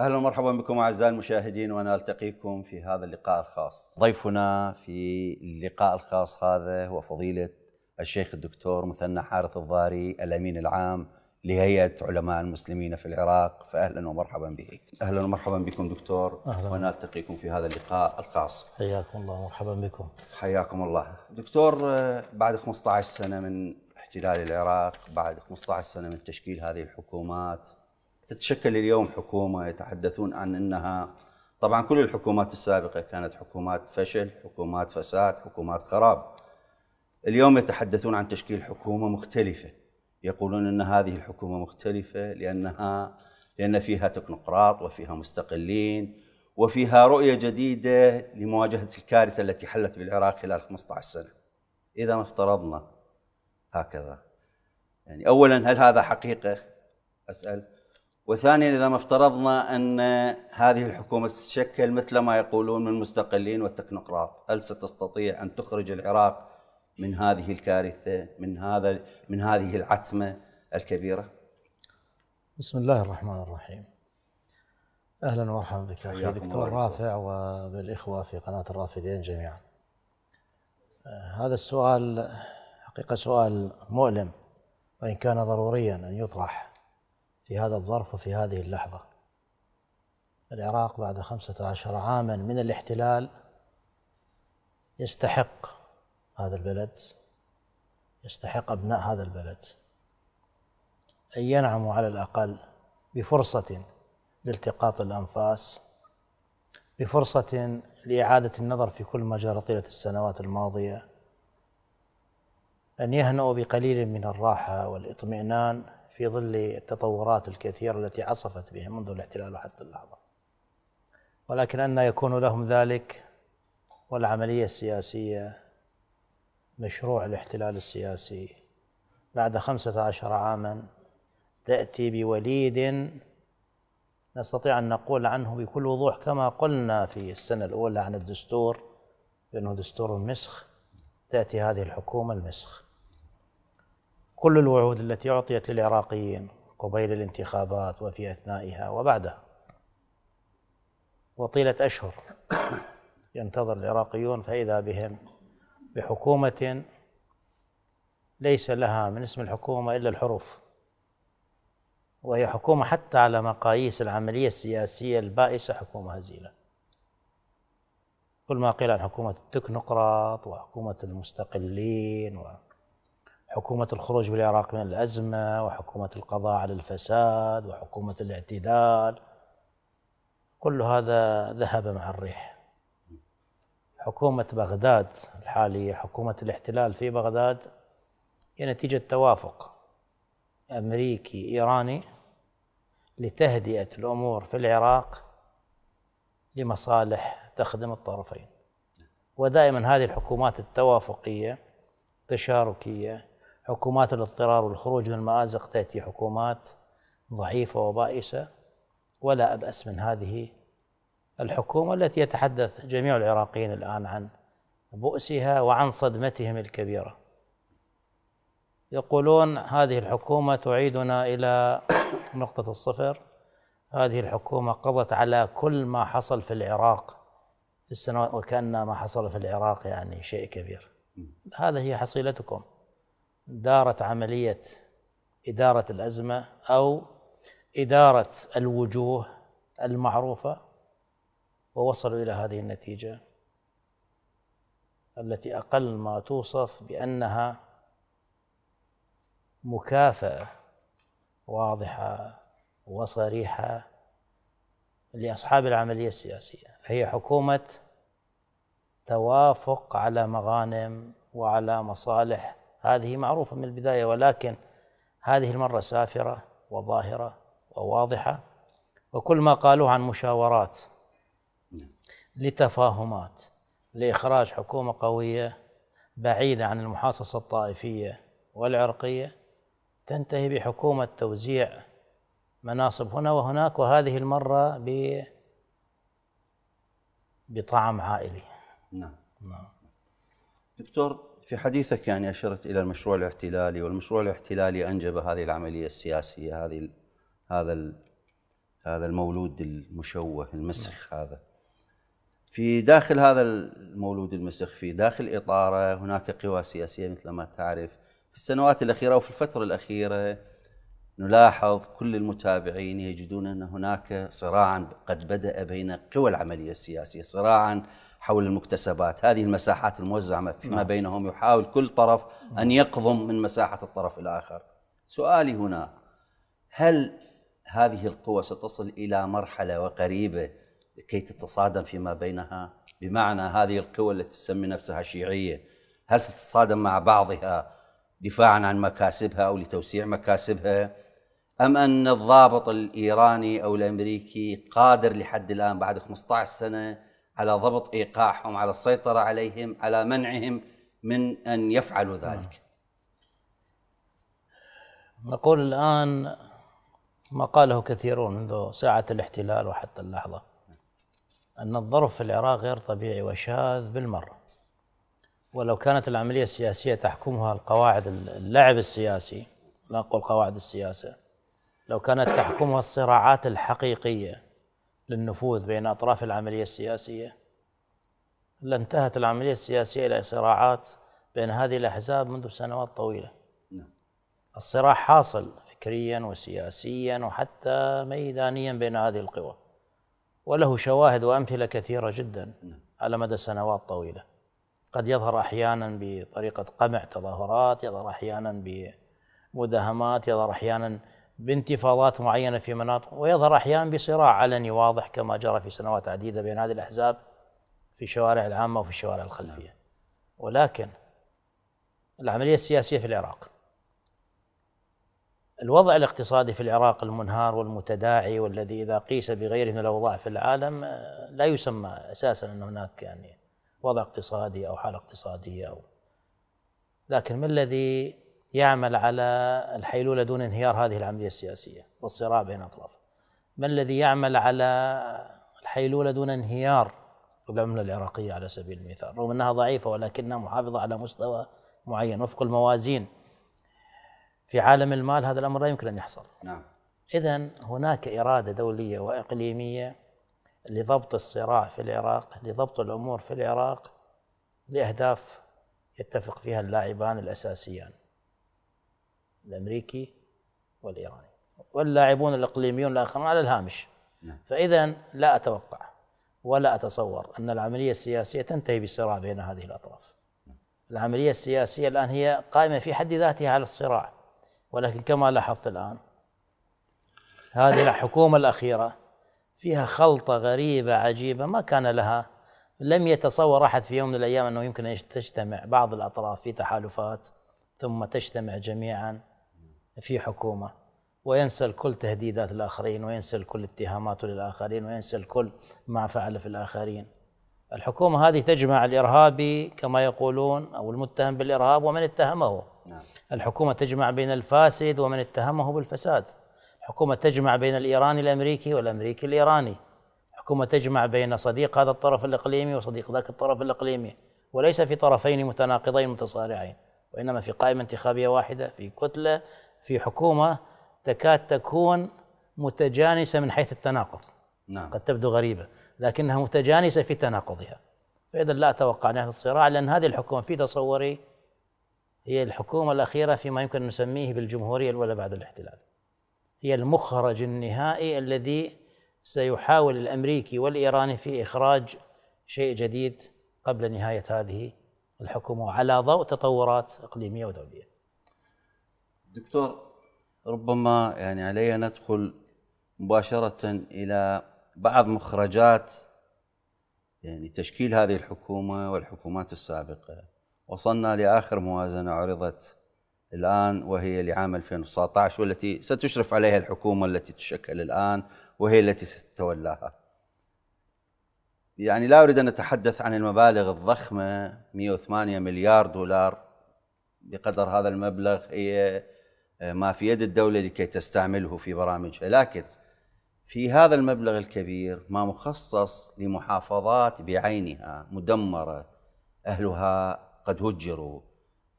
اهلا ومرحبا بكم اعزائي المشاهدين ونلتقيكم في هذا اللقاء الخاص. ضيفنا في اللقاء الخاص هذا هو فضيله الشيخ الدكتور مثنى حارث الضاري الامين العام لهيئه علماء المسلمين في العراق فاهلا ومرحبا به. اهلا ومرحبا بكم دكتور أهلا. ونلتقيكم في هذا اللقاء الخاص. حياكم الله ومرحبا بكم. حياكم الله. دكتور بعد 15 سنه من احتلال العراق، بعد 15 سنه من تشكيل هذه الحكومات تتشكل اليوم حكومه يتحدثون عن انها طبعا كل الحكومات السابقه كانت حكومات فشل، حكومات فساد، حكومات خراب. اليوم يتحدثون عن تشكيل حكومه مختلفه. يقولون ان هذه الحكومه مختلفه لانها لان فيها تكنوقراط وفيها مستقلين وفيها رؤيه جديده لمواجهه الكارثه التي حلت بالعراق خلال 15 سنه. اذا ما افترضنا هكذا يعني اولا هل هذا حقيقه؟ اسال وثانيا اذا ما افترضنا ان هذه الحكومه تتشكل مثل ما يقولون من مستقلين وتكنوقراط، هل ستستطيع ان تخرج العراق من هذه الكارثه، من هذا من هذه العتمه الكبيره؟ بسم الله الرحمن الرحيم. اهلا ومرحبا بك اخي دكتور رافع وبالاخوه في قناه الرافدين جميعا. آه، هذا السؤال حقيقه سؤال مؤلم وان كان ضروريا ان يطرح في هذا الظرف وفي هذه اللحظة العراق بعد خمسة عشر عاما من الاحتلال يستحق هذا البلد يستحق أبناء هذا البلد أن ينعموا على الأقل بفرصة لالتقاط الأنفاس بفرصة لإعادة النظر في كل ما جرى طيلة السنوات الماضية أن يهنأوا بقليل من الراحة والإطمئنان في ظل التطورات الكثيرة التي عصفت بها منذ الاحتلال وحتى اللحظة ولكن أن يكون لهم ذلك والعملية السياسية مشروع الاحتلال السياسي بعد خمسة عشر عاما تأتي بوليد نستطيع أن نقول عنه بكل وضوح كما قلنا في السنة الأولى عن الدستور بأنه دستور مسخ تأتي هذه الحكومة المسخ كل الوعود التي اعطيت للعراقيين قبيل الانتخابات وفي اثنائها وبعدها وطيله اشهر ينتظر العراقيون فاذا بهم بحكومه ليس لها من اسم الحكومه الا الحروف وهي حكومه حتى على مقاييس العمليه السياسيه البائسه حكومه هزيله كل ما قيل عن حكومه التكنوقراط وحكومه المستقلين و حكومة الخروج بالعراق من الأزمة وحكومة القضاء على الفساد وحكومة الاعتدال كل هذا ذهب مع الريح حكومة بغداد الحالية حكومة الاحتلال في بغداد هي نتيجة توافق أمريكي إيراني لتهدئة الأمور في العراق لمصالح تخدم الطرفين ودائما هذه الحكومات التوافقية التشاركية حكومات الاضطرار والخروج من المازق تأتي حكومات ضعيفة وبائسة ولا أبأس من هذه الحكومة التي يتحدث جميع العراقيين الآن عن بؤسها وعن صدمتهم الكبيرة يقولون هذه الحكومة تعيدنا إلى نقطة الصفر هذه الحكومة قضت على كل ما حصل في العراق في السنوات وكأن ما حصل في العراق يعني شيء كبير هذا هي حصيلتكم دارت عمليه اداره الازمه او اداره الوجوه المعروفه ووصلوا الى هذه النتيجه التي اقل ما توصف بانها مكافاه واضحه وصريحه لاصحاب العمليه السياسيه هي حكومه توافق على مغانم وعلى مصالح هذه معروفة من البداية ولكن هذه المرة سافرة وظاهرة وواضحة وكل ما قالوه عن مشاورات نعم. لتفاهمات لإخراج حكومة قوية بعيدة عن المحاصصة الطائفية والعرقية تنتهي بحكومة توزيع مناصب هنا وهناك وهذه المرة ب بطعم عائلي نعم نعم دكتور في حديثك يعني أشرت إلى المشروع الاحتلالي والمشروع الاحتلالي أنجب هذه العملية السياسية هذه هذا هذا المولود المشوه المسخ نعم. هذا في داخل هذا المولود المسخ في داخل إطاره هناك قوى سياسية مثل ما تعرف في السنوات الأخيرة وفي الفترة الأخيرة نلاحظ كل المتابعين يجدون أن هناك صراعا قد بدأ بين قوى العملية السياسية صراعا حول المكتسبات هذه المساحات الموزعة فيما نعم. بينهم يحاول كل طرف أن نعم. يقضم من مساحة الطرف الآخر سؤالي هنا هل هذه القوى ستصل إلى مرحلة وقريبة لكي تتصادم فيما بينها بمعنى هذه القوى التي تسمي نفسها شيعية هل ستتصادم مع بعضها دفاعا عن مكاسبها أو لتوسيع مكاسبها أم أن الضابط الإيراني أو الأمريكي قادر لحد الآن بعد 15 سنة على ضبط ايقاعهم على السيطره عليهم على منعهم من ان يفعلوا نعم. ذلك نقول الان ما قاله كثيرون منذ ساعه الاحتلال وحتى اللحظه ان الظرف في العراق غير طبيعي وشاذ بالمره ولو كانت العمليه السياسيه تحكمها القواعد اللعب السياسي لا نقول قواعد السياسه لو كانت تحكمها الصراعات الحقيقيه للنفوذ بين أطراف العملية السياسية لانتهت العملية السياسية إلى صراعات بين هذه الأحزاب منذ سنوات طويلة نعم. الصراع حاصل فكريا وسياسيا وحتى ميدانيا بين هذه القوى وله شواهد وأمثلة كثيرة جدا نعم. على مدى سنوات طويلة قد يظهر أحيانا بطريقة قمع تظاهرات يظهر أحيانا بمداهمات يظهر أحيانا بانتفاضات معينه في مناطق ويظهر احيانا بصراع علني واضح كما جرى في سنوات عديده بين هذه الاحزاب في الشوارع العامه وفي الشوارع الخلفيه نعم. ولكن العمليه السياسيه في العراق الوضع الاقتصادي في العراق المنهار والمتداعي والذي اذا قيس بغيره من الاوضاع في العالم آه، لا يسمى اساسا ان هناك يعني وضع اقتصادي او حاله اقتصاديه او لكن ما الذي يعمل على الحيلولة دون انهيار هذه العملية السياسية والصراع بين أطرافه ما الذي يعمل على الحيلولة دون انهيار العملة العراقية على سبيل المثال رغم أنها ضعيفة ولكنها محافظة على مستوى معين وفق الموازين في عالم المال هذا الأمر لا يمكن أن يحصل نعم إذا هناك إرادة دولية وإقليمية لضبط الصراع في العراق لضبط الأمور في العراق لأهداف يتفق فيها اللاعبان الأساسيان الامريكي والايراني واللاعبون الاقليميون الاخرون على الهامش نعم. فاذا لا اتوقع ولا اتصور ان العمليه السياسيه تنتهي بالصراع بين هذه الاطراف نعم. العمليه السياسيه الان هي قائمه في حد ذاتها على الصراع ولكن كما لاحظت الان هذه الحكومه الاخيره فيها خلطه غريبه عجيبه ما كان لها لم يتصور احد في يوم من الايام انه يمكن ان تجتمع بعض الاطراف في تحالفات ثم تجتمع جميعا في حكومه وينسى كل تهديدات الاخرين وينسى كل اتهاماته للاخرين وينسى كل ما فعل في الاخرين الحكومه هذه تجمع الارهابي كما يقولون او المتهم بالارهاب ومن اتهمه نعم. الحكومه تجمع بين الفاسد ومن اتهمه بالفساد الحكومه تجمع بين الايراني الامريكي والامريكي الايراني الحكومه تجمع بين صديق هذا الطرف الاقليمي وصديق ذاك الطرف الاقليمي وليس في طرفين متناقضين متصارعين وانما في قائمه انتخابيه واحده في كتله في حكومه تكاد تكون متجانسه من حيث التناقض نعم قد تبدو غريبه لكنها متجانسه في تناقضها فاذا لا اتوقع نهايه الصراع لان هذه الحكومه في تصوري هي الحكومه الاخيره فيما يمكن ان نسميه بالجمهوريه الاولى بعد الاحتلال هي المخرج النهائي الذي سيحاول الامريكي والايراني في اخراج شيء جديد قبل نهايه هذه الحكومه على ضوء تطورات اقليميه ودوليه دكتور ربما يعني علي ندخل مباشرة إلى بعض مخرجات يعني تشكيل هذه الحكومة والحكومات السابقة وصلنا لآخر موازنة عرضت الآن وهي لعام 2019 والتي ستشرف عليها الحكومة التي تشكل الآن وهي التي ستتولاها يعني لا أريد أن أتحدث عن المبالغ الضخمة 108 مليار دولار بقدر هذا المبلغ هي ما في يد الدولة لكي تستعمله في برامجها لكن في هذا المبلغ الكبير ما مخصص لمحافظات بعينها مدمرة أهلها قد هجروا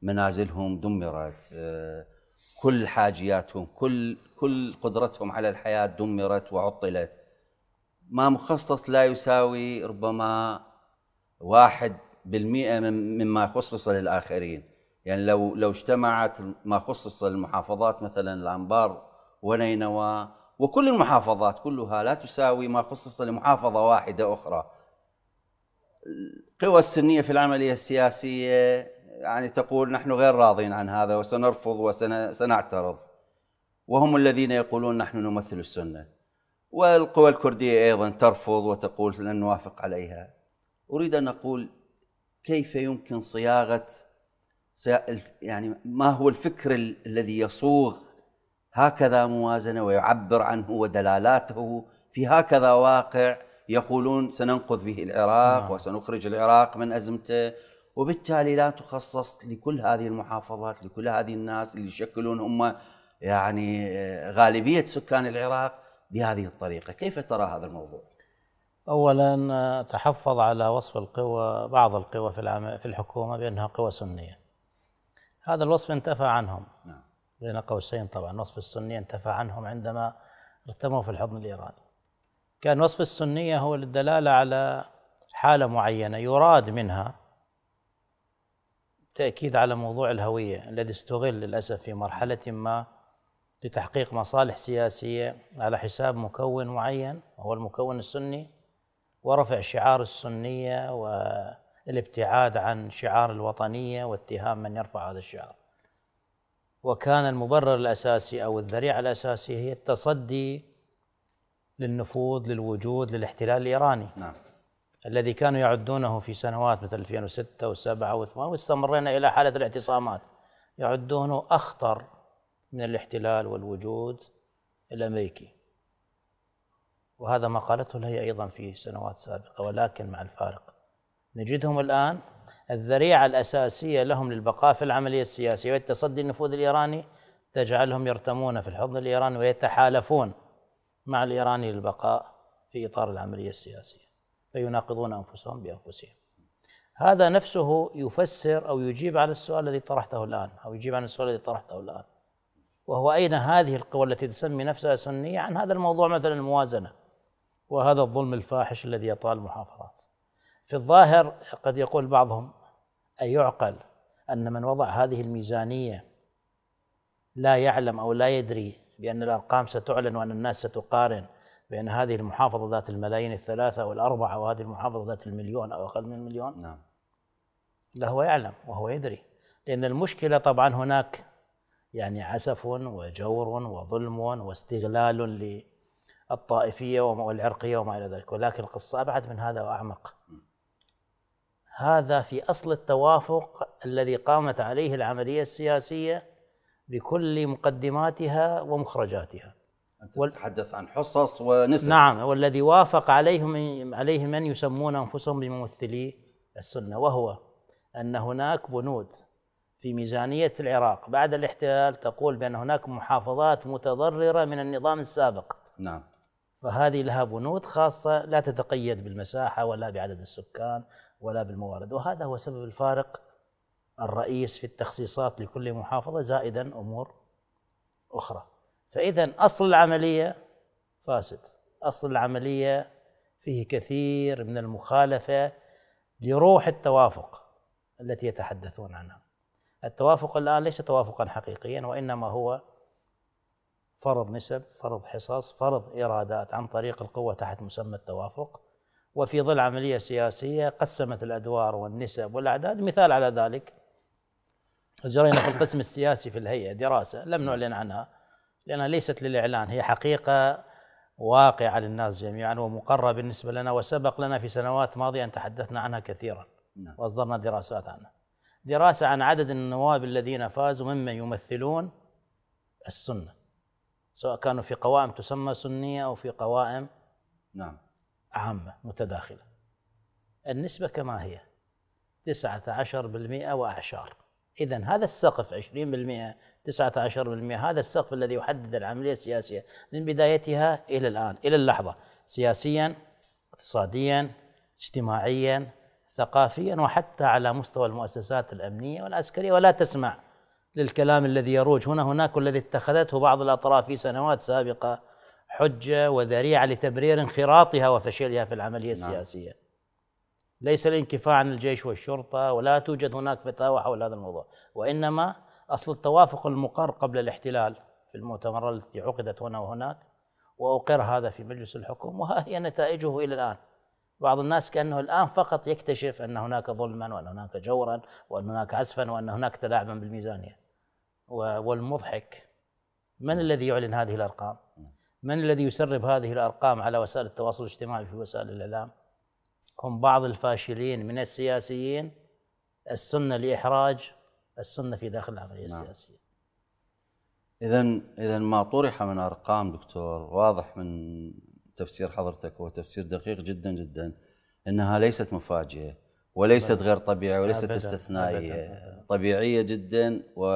منازلهم دمرت آه، كل حاجياتهم كل كل قدرتهم على الحياة دمرت وعطلت ما مخصص لا يساوي ربما واحد بالمئة مما خصص للآخرين يعني لو لو اجتمعت ما خصص للمحافظات مثلا الانبار ونينوى وكل المحافظات كلها لا تساوي ما خصص لمحافظه واحده اخرى. القوى السنيه في العمليه السياسيه يعني تقول نحن غير راضين عن هذا وسنرفض وسنعترض. وهم الذين يقولون نحن نمثل السنه. والقوى الكرديه ايضا ترفض وتقول لن نوافق عليها. اريد ان اقول كيف يمكن صياغه يعني ما هو الفكر الذي يصوغ هكذا موازنه ويعبر عنه ودلالاته في هكذا واقع يقولون سننقذ به العراق آه. وسنخرج العراق من ازمته وبالتالي لا تخصص لكل هذه المحافظات لكل هذه الناس اللي يشكلون هم يعني آه، غالبيه سكان العراق بهذه الطريقه، كيف ترى هذا الموضوع؟ اولا آه، تحفظ على وصف القوى بعض القوى في في الحكومه بانها قوى سنيه. هذا الوصف انتفى عنهم نعم. بين قوسين طبعا وصف السنية انتفى عنهم عندما ارتموا في الحضن الإيراني كان وصف السنية هو للدلالة على حالة معينة يراد منها تأكيد على موضوع الهوية الذي استغل للأسف في مرحلة ما لتحقيق مصالح سياسية على حساب مكون معين هو المكون السني ورفع شعار السنية و الابتعاد عن شعار الوطنيه واتهام من يرفع هذا الشعار. وكان المبرر الاساسي او الذريعه الاساسيه هي التصدي للنفوذ للوجود للاحتلال الايراني. نعم. الذي كانوا يعدونه في سنوات مثل 2006 و7 و8 واستمرينا الى حاله الاعتصامات يعدونه اخطر من الاحتلال والوجود الامريكي. وهذا ما قالته الهيئه ايضا في سنوات سابقه ولكن مع الفارق نجدهم الآن الذريعة الأساسية لهم للبقاء في العملية السياسية والتصدي النفوذ الإيراني تجعلهم يرتمون في الحضن الإيراني ويتحالفون مع الإيراني للبقاء في إطار العملية السياسية فيناقضون أنفسهم بأنفسهم هذا نفسه يفسر أو يجيب على السؤال الذي طرحته الآن أو يجيب عن السؤال الذي طرحته الآن وهو أين هذه القوى التي تسمي نفسها سنية عن هذا الموضوع مثلا الموازنة وهذا الظلم الفاحش الذي يطال المحافظات في الظاهر قد يقول بعضهم أي يعقل أن من وضع هذه الميزانية لا يعلم أو لا يدري بأن الأرقام ستعلن وأن الناس ستقارن بأن هذه المحافظة ذات الملايين الثلاثة أو الأربعة وهذه المحافظة ذات المليون أو أقل من المليون نعم لا هو يعلم وهو يدري لأن المشكلة طبعا هناك يعني عسف وجور وظلم واستغلال للطائفية والعرقية وما إلى ذلك ولكن القصة أبعد من هذا وأعمق هذا في اصل التوافق الذي قامت عليه العمليه السياسيه بكل مقدماتها ومخرجاتها انت تتحدث عن حصص ونسب نعم والذي وافق عليهم عليه من يسمون انفسهم بممثلي السنه وهو ان هناك بنود في ميزانيه العراق بعد الاحتلال تقول بان هناك محافظات متضرره من النظام السابق نعم فهذه لها بنود خاصة لا تتقيد بالمساحة ولا بعدد السكان ولا بالموارد وهذا هو سبب الفارق الرئيس في التخصيصات لكل محافظة زائدا أمور أخرى فإذا أصل العملية فاسد أصل العملية فيه كثير من المخالفة لروح التوافق التي يتحدثون عنها التوافق الآن ليس توافقا حقيقيا وإنما هو فرض نسب فرض حصص فرض إيرادات عن طريق القوة تحت مسمى التوافق وفي ظل عملية سياسية قسمت الأدوار والنسب والأعداد مثال على ذلك جرينا في القسم السياسي في الهيئة دراسة لم نعلن عنها لأنها ليست للإعلان هي حقيقة واقعة للناس جميعا ومقرة بالنسبة لنا وسبق لنا في سنوات ماضية أن تحدثنا عنها كثيرا نعم. وأصدرنا دراسات عنها دراسة عن عدد النواب الذين فازوا ممن يمثلون السنة سواء كانوا في قوائم تسمى سنية أو في قوائم نعم عامة متداخلة النسبة كما هي 19% وأعشار إذا هذا السقف 20% 19% هذا السقف الذي يحدد العملية السياسية من بدايتها إلى الآن إلى اللحظة سياسيا اقتصاديا اجتماعيا ثقافيا وحتى على مستوى المؤسسات الأمنية والعسكرية ولا تسمع للكلام الذي يروج هنا هناك والذي اتخذته بعض الأطراف في سنوات سابقة حجة وذريعة لتبرير انخراطها وفشلها في العملية نعم. السياسية نعم. ليس الانكفاء عن الجيش والشرطة ولا توجد هناك فتاوى حول هذا الموضوع وإنما أصل التوافق المقر قبل الاحتلال في المؤتمر التي عقدت هنا وهناك وأقر هذا في مجلس الحكم وها هي نتائجه إلى الآن بعض الناس كأنه الآن فقط يكتشف أن هناك ظلما وأن هناك جورا وأن هناك عزفا وأن هناك تلاعبا بالميزانية والمضحك من الذي يعلن هذه الارقام؟ من الذي يسرب هذه الارقام على وسائل التواصل الاجتماعي في وسائل الاعلام؟ هم بعض الفاشلين من السياسيين السنه لاحراج السنه في داخل العمليه نعم. السياسيه. اذا اذا ما طرح من ارقام دكتور واضح من تفسير حضرتك هو تفسير دقيق جدا جدا انها ليست مفاجئه وليست غير طبيعيه وليست أبداً استثنائيه أبداً. طبيعيه جدا و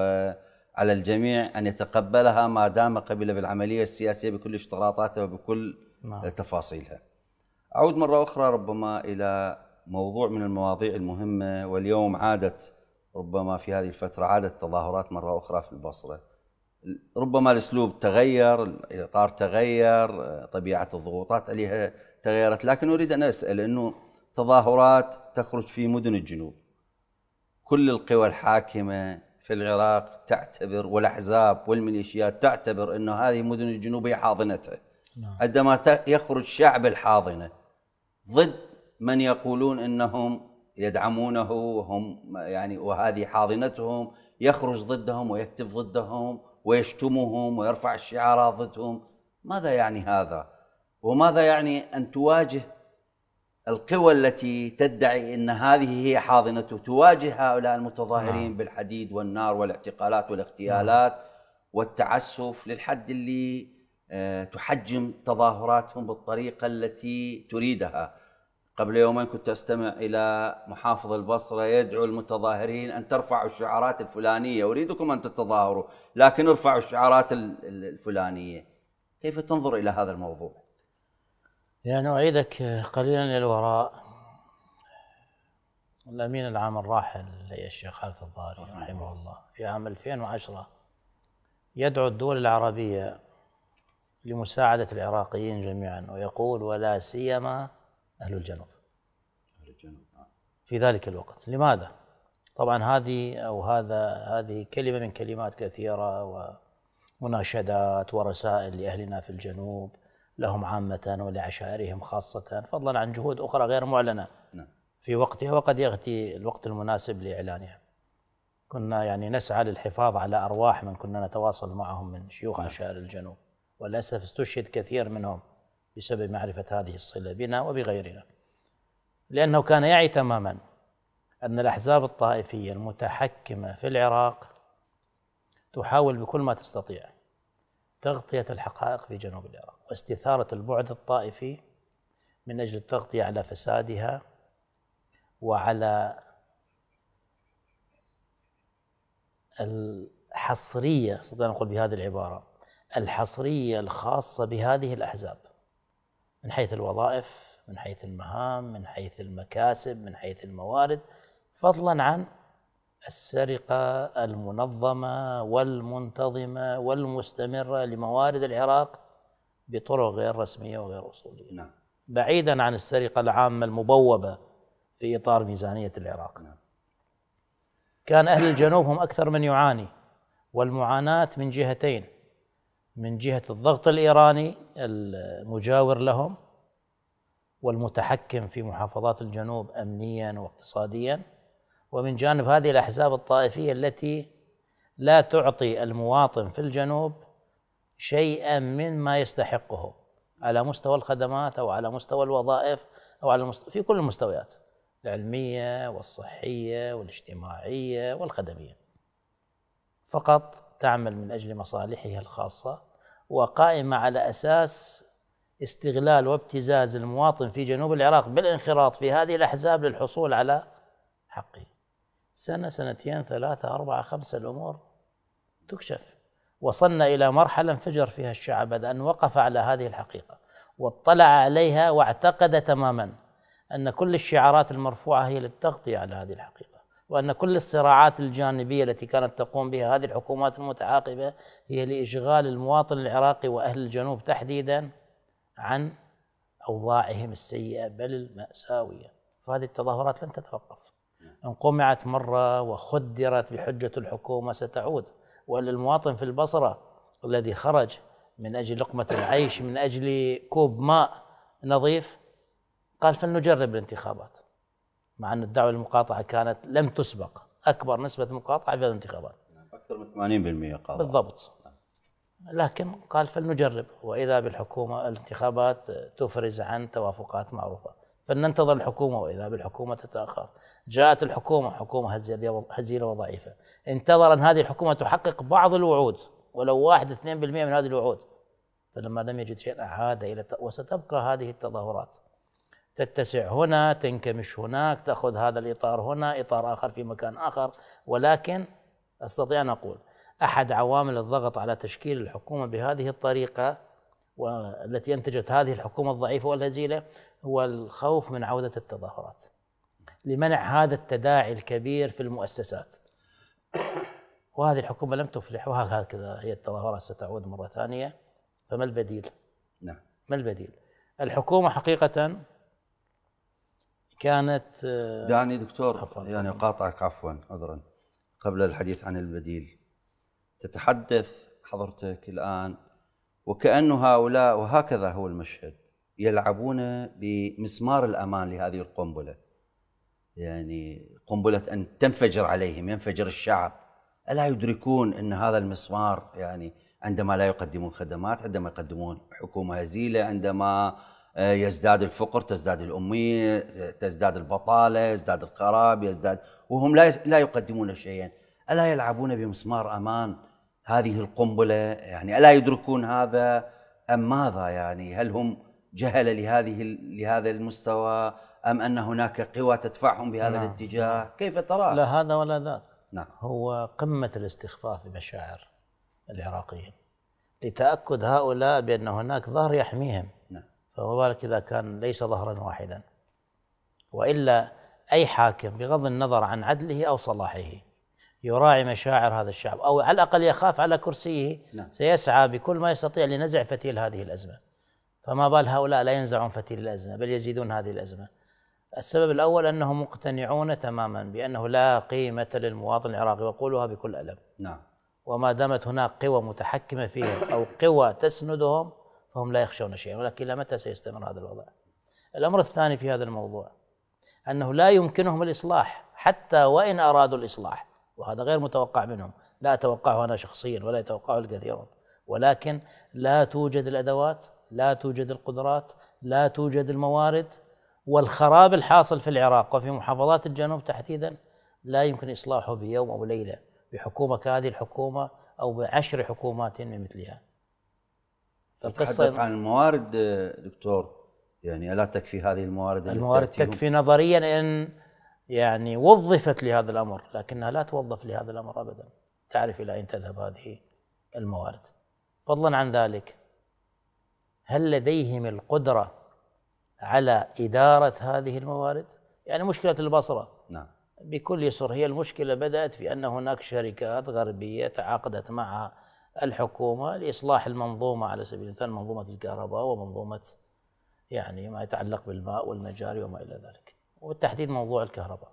على الجميع أن يتقبلها ما دام قبل بالعملية السياسية بكل اشتراطاتها وبكل نعم. تفاصيلها أعود مرة أخرى ربما إلى موضوع من المواضيع المهمة واليوم عادت ربما في هذه الفترة عادت تظاهرات مرة أخرى في البصرة ربما الأسلوب تغير الإطار تغير طبيعة الضغوطات عليها تغيرت لكن أريد أن أسأل أنه تظاهرات تخرج في مدن الجنوب كل القوى الحاكمة في العراق تعتبر والاحزاب والميليشيات تعتبر انه هذه المدن الجنوبيه حاضنتها نعم. عندما يخرج شعب الحاضنه ضد من يقولون انهم يدعمونه وهم يعني وهذه حاضنتهم يخرج ضدهم ويكتف ضدهم ويشتمهم ويرفع الشعارات ضدهم ماذا يعني هذا؟ وماذا يعني ان تواجه القوى التي تدعي ان هذه هي حاضنته تواجه هؤلاء المتظاهرين نعم. بالحديد والنار والاعتقالات والاغتيالات نعم. والتعسف للحد اللي آه، تحجم تظاهراتهم بالطريقه التي تريدها. قبل يومين كنت استمع الى محافظ البصره يدعو المتظاهرين ان ترفعوا الشعارات الفلانيه، اريدكم ان تتظاهروا، لكن ارفعوا الشعارات الفلانيه. كيف تنظر الى هذا الموضوع؟ يعني أعيدك قليلا للوراء الأمين العام الراحل الشيخ خالد الظاهري رحمه الله في عام 2010 يدعو الدول العربية لمساعدة العراقيين جميعا ويقول ولا سيما أهل الجنوب أهل الجنوب آه. في ذلك الوقت لماذا؟ طبعا هذه أو هذا هذه كلمة من كلمات كثيرة ومناشدات ورسائل لأهلنا في الجنوب لهم عامة ولعشائرهم خاصة فضلا عن جهود أخرى غير معلنة نعم. في وقتها وقد يأتي الوقت المناسب لإعلانها كنا يعني نسعى للحفاظ على أرواح من كنا نتواصل معهم من شيوخ نعم. عشائر الجنوب وللأسف استشهد كثير منهم بسبب معرفة هذه الصلة بنا وبغيرنا لأنه كان يعي تماما أن الأحزاب الطائفية المتحكمة في العراق تحاول بكل ما تستطيع تغطية الحقائق في جنوب العراق واستثارة البعد الطائفي من أجل التغطية على فسادها وعلى الحصرية استطيع أن أقول بهذه العبارة الحصرية الخاصة بهذه الأحزاب من حيث الوظائف من حيث المهام من حيث المكاسب من حيث الموارد فضلا عن السرقة المنظمة والمنتظمة والمستمرة لموارد العراق بطرق غير رسمية وغير أصولية نعم. بعيدا عن السرقة العامة المبوبة في إطار ميزانية العراق نعم. كان أهل الجنوب هم أكثر من يعاني والمعاناة من جهتين من جهة الضغط الإيراني المجاور لهم والمتحكم في محافظات الجنوب أمنيا واقتصاديا ومن جانب هذه الأحزاب الطائفية التي لا تعطي المواطن في الجنوب شيئا مما يستحقه على مستوى الخدمات أو على مستوى الوظائف أو على المستوى في كل المستويات العلمية والصحية والاجتماعية والخدمية فقط تعمل من أجل مصالحها الخاصة وقائمة على أساس استغلال وابتزاز المواطن في جنوب العراق بالانخراط في هذه الأحزاب للحصول على حقه سنة سنتين ثلاثة أربعة خمسة الأمور تكشف وصلنا إلى مرحلة انفجر فيها الشعب بعد أن وقف على هذه الحقيقة واطلع عليها واعتقد تماما أن كل الشعارات المرفوعة هي للتغطية على هذه الحقيقة وأن كل الصراعات الجانبية التي كانت تقوم بها هذه الحكومات المتعاقبة هي لإشغال المواطن العراقي وأهل الجنوب تحديدا عن أوضاعهم السيئة بل المأساوية فهذه التظاهرات لن تتوقف إن قمعت مرة وخدرت بحجة الحكومة ستعود وإلا المواطن في البصرة الذي خرج من أجل لقمة العيش من أجل كوب ماء نظيف قال فلنجرب الانتخابات مع أن الدعوة للمقاطعة كانت لم تسبق أكبر نسبة مقاطعة في الانتخابات أكثر من 80% قال بالضبط لكن قال فلنجرب وإذا بالحكومة الانتخابات تفرز عن توافقات معروفة فلننتظر الحكومة وإذا بالحكومة تتأخر جاءت الحكومة حكومة هزيلة وضعيفة انتظر أن هذه الحكومة تحقق بعض الوعود ولو واحد اثنين بالمئة من هذه الوعود فلما لم يجد شيئا أعاد إلى وستبقى هذه التظاهرات تتسع هنا تنكمش هناك تأخذ هذا الإطار هنا إطار آخر في مكان آخر ولكن أستطيع أن أقول أحد عوامل الضغط على تشكيل الحكومة بهذه الطريقة والتي انتجت هذه الحكومه الضعيفه والهزيله هو الخوف من عوده التظاهرات لمنع هذا التداعي الكبير في المؤسسات وهذه الحكومه لم تفلح وهكذا هي التظاهرات ستعود مره ثانيه فما البديل؟ نعم ما البديل؟ الحكومه حقيقه كانت آه، دعني دكتور عفواً. يعني اقاطعك عفوا عذرا قبل الحديث عن البديل تتحدث حضرتك الان وكأن هؤلاء وهكذا هو المشهد يلعبون بمسمار الأمان لهذه القنبلة يعني قنبلة أن تنفجر عليهم ينفجر الشعب ألا يدركون أن هذا المسمار يعني عندما لا يقدمون خدمات عندما يقدمون حكومة هزيلة عندما آه، يزداد الفقر تزداد الأمية تزداد البطالة يزداد الخراب يزداد وهم لا يقدمون شيئا ألا يلعبون بمسمار أمان هذه القنبله يعني الا يدركون هذا ام ماذا يعني هل هم جهل لهذه لهذا المستوى ام ان هناك قوى تدفعهم بهذا نعم. الاتجاه نعم. كيف ترى لا هذا ولا ذاك نعم. هو قمه الاستخفاف بمشاعر العراقيين لتاكد هؤلاء بان هناك ظهر يحميهم نعم. فما بالك اذا كان ليس ظهرا واحدا والا اي حاكم بغض النظر عن عدله او صلاحه يراعي مشاعر هذا الشعب أو على الأقل يخاف على كرسيه نعم. سيسعى بكل ما يستطيع لنزع فتيل هذه الأزمة فما بال هؤلاء لا ينزعون فتيل الأزمة بل يزيدون هذه الأزمة السبب الأول أنهم مقتنعون تماما بأنه لا قيمة للمواطن العراقي وقولها بكل ألم نعم وما دامت هناك قوى متحكمة فيهم أو قوى تسندهم فهم لا يخشون شيئا ولكن إلى متى سيستمر هذا الوضع الأمر الثاني في هذا الموضوع أنه لا يمكنهم الإصلاح حتى وإن أرادوا الإصلاح وهذا غير متوقع منهم لا أتوقعه أنا شخصيا ولا يتوقعه الكثيرون ولكن لا توجد الأدوات لا توجد القدرات لا توجد الموارد والخراب الحاصل في العراق وفي محافظات الجنوب تحديدا لا يمكن إصلاحه بيوم أو ليلة بحكومة كهذه الحكومة أو بعشر حكومات من مثلها القصة تتحدث عن الموارد دكتور يعني ألا تكفي هذه الموارد الموارد تكفي نظريا إن يعني وظفت لهذا الامر لكنها لا توظف لهذا الامر ابدا تعرف الى اين تذهب هذه الموارد فضلا عن ذلك هل لديهم القدره على اداره هذه الموارد يعني مشكله البصره نعم بكل يسر هي المشكله بدات في ان هناك شركات غربيه تعاقدت مع الحكومه لاصلاح المنظومه على سبيل المثال منظومه الكهرباء ومنظومه يعني ما يتعلق بالماء والمجاري وما الى ذلك والتحديد موضوع الكهرباء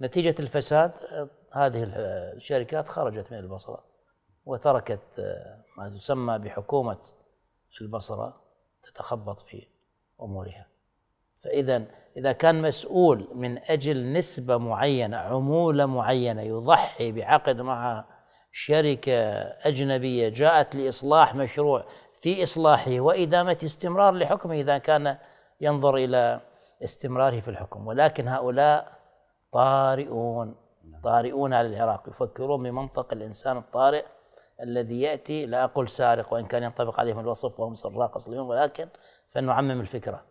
نتيجة الفساد هذه الشركات خرجت من البصرة وتركت ما تسمى بحكومة البصرة تتخبط في أمورها فإذا إذا كان مسؤول من أجل نسبة معينة عمولة معينة يضحي بعقد مع شركة أجنبية جاءت لإصلاح مشروع في إصلاحه وإدامة استمرار لحكمه إذا كان ينظر إلى استمراره في الحكم ولكن هؤلاء طارئون نعم. طارئون على العراق يفكرون بمنطق الإنسان الطارئ الذي يأتي لا أقول سارق وإن كان ينطبق عليهم الوصف وهم سراق أصليون ولكن فنعمم الفكرة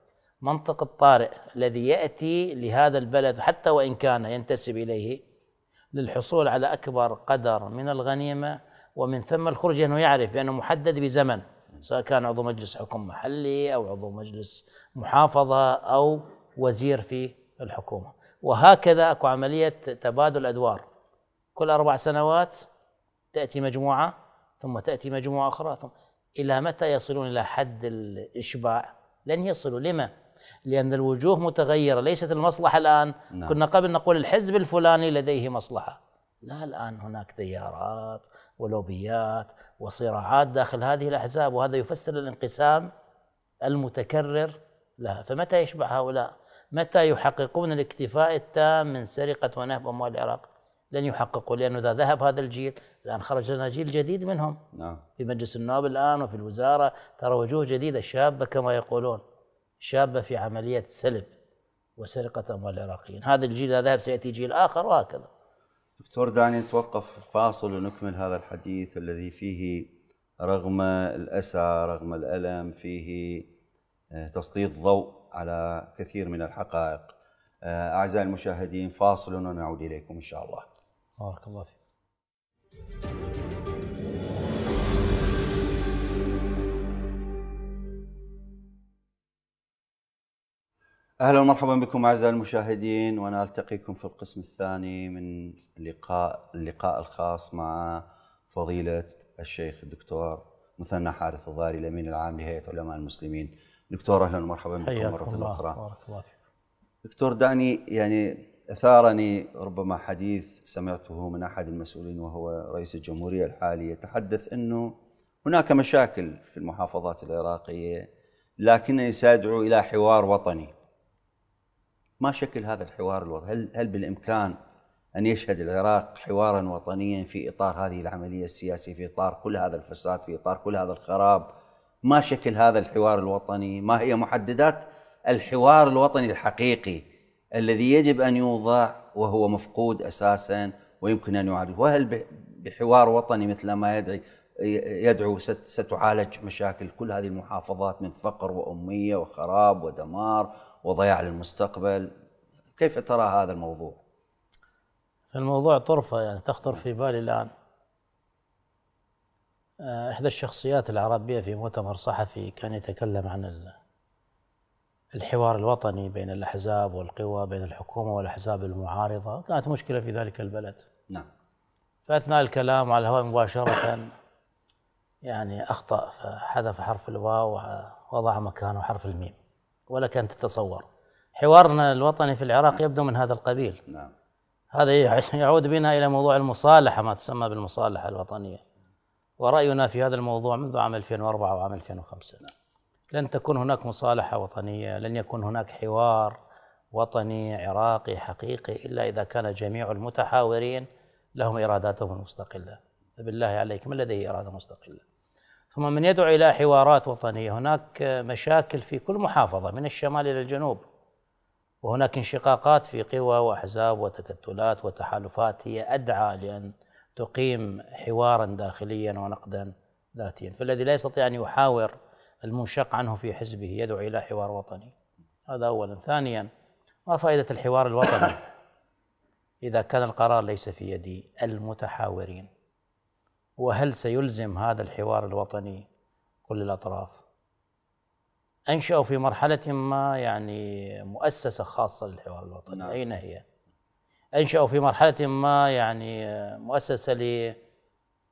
منطق الطارئ الذي يأتي لهذا البلد حتى وإن كان ينتسب إليه للحصول على أكبر قدر من الغنيمة ومن ثم الخروج أنه يعرف بأنه محدد بزمن سواء كان عضو مجلس حكم محلي أو عضو مجلس محافظة أو وزير في الحكومة وهكذا أكو عملية تبادل أدوار كل أربع سنوات تأتي مجموعة ثم تأتي مجموعة أخرى ثم إلى متى يصلون إلى حد الإشباع لن يصلوا لما؟ لأن الوجوه متغيرة ليست المصلحة الآن نعم. كنا قبل نقول الحزب الفلاني لديه مصلحة لا الآن هناك تيارات ولوبيات وصراعات داخل هذه الأحزاب وهذا يفسر الانقسام المتكرر لها فمتى يشبع هؤلاء متى يحققون الاكتفاء التام من سرقة ونهب أموال العراق لن يحققوا لأنه إذا ذهب هذا الجيل الآن خرج لنا جيل جديد منهم نعم. في مجلس النواب الآن وفي الوزارة ترى وجوه جديدة شابة كما يقولون شابة في عملية سلب وسرقة أموال العراقيين هذا الجيل إذا ذهب سيأتي جيل آخر وهكذا دكتور داني نتوقف فاصل ونكمل هذا الحديث الذي فيه رغم الأسى رغم الألم فيه آه، تسليط ضوء على كثير من الحقائق آه، أعزائي المشاهدين فاصل ونعود إليكم إن شاء الله بارك الله فيك اهلا ومرحبا بكم اعزائي المشاهدين وانا التقيكم في القسم الثاني من لقاء اللقاء الخاص مع فضيله الشيخ الدكتور مثنى حارث الضاري الامين العام لهيئه علماء المسلمين دكتور اهلا ومرحبا بكم مره الله. اخرى بارك الله فيك دكتور دعني يعني اثارني ربما حديث سمعته من احد المسؤولين وهو رئيس الجمهوريه الحالي يتحدث انه هناك مشاكل في المحافظات العراقيه لكنني سادعو الى حوار وطني ما شكل هذا الحوار الوطني؟ هل هل بالامكان ان يشهد العراق حوارا وطنيا في اطار هذه العمليه السياسيه في اطار كل هذا الفساد في اطار كل هذا الخراب ما شكل هذا الحوار الوطني ما هي محددات الحوار الوطني الحقيقي الذي يجب أن يوضع وهو مفقود أساسا ويمكن أن يعالج وهل بحوار وطني مثل ما يدعي يدعو ستعالج مشاكل كل هذه المحافظات من فقر وأمية وخراب ودمار وضياع للمستقبل كيف ترى هذا الموضوع؟ الموضوع طرفة يعني تخطر في بالي الآن آه، إحدى الشخصيات العربية في مؤتمر صحفي كان يتكلم عن الحوار الوطني بين الأحزاب والقوى بين الحكومة والأحزاب المعارضة كانت مشكلة في ذلك البلد نعم فأثناء الكلام على الهواء مباشرة يعني أخطأ فحذف حرف الواو ووضع مكانه حرف الميم ولك أن تتصور حوارنا الوطني في العراق نعم. يبدو من هذا القبيل نعم هذا يعود بنا إلى موضوع المصالحة ما تسمى بالمصالحة الوطنية ورأينا في هذا الموضوع منذ عام 2004 وعام 2005 لن تكون هناك مصالحة وطنية لن يكون هناك حوار وطني عراقي حقيقي إلا إذا كان جميع المتحاورين لهم إراداتهم المستقلة فبالله عليك من لديه إرادة مستقلة ثم من يدعو إلى حوارات وطنية هناك مشاكل في كل محافظة من الشمال إلى الجنوب وهناك انشقاقات في قوى وأحزاب وتكتلات وتحالفات هي أدعى لأن تقيم حوارا داخليا ونقدا ذاتيا فالذي لا يستطيع أن يحاور المنشق عنه في حزبه يدعو إلى حوار وطني هذا أولا ثانيا ما فائدة الحوار الوطني إذا كان القرار ليس في يد المتحاورين وهل سيلزم هذا الحوار الوطني كل الأطراف أنشأوا في مرحلة ما يعني مؤسسة خاصة للحوار الوطني نعم. أين هي؟ انشاوا في مرحله ما يعني آه، مؤسسه ل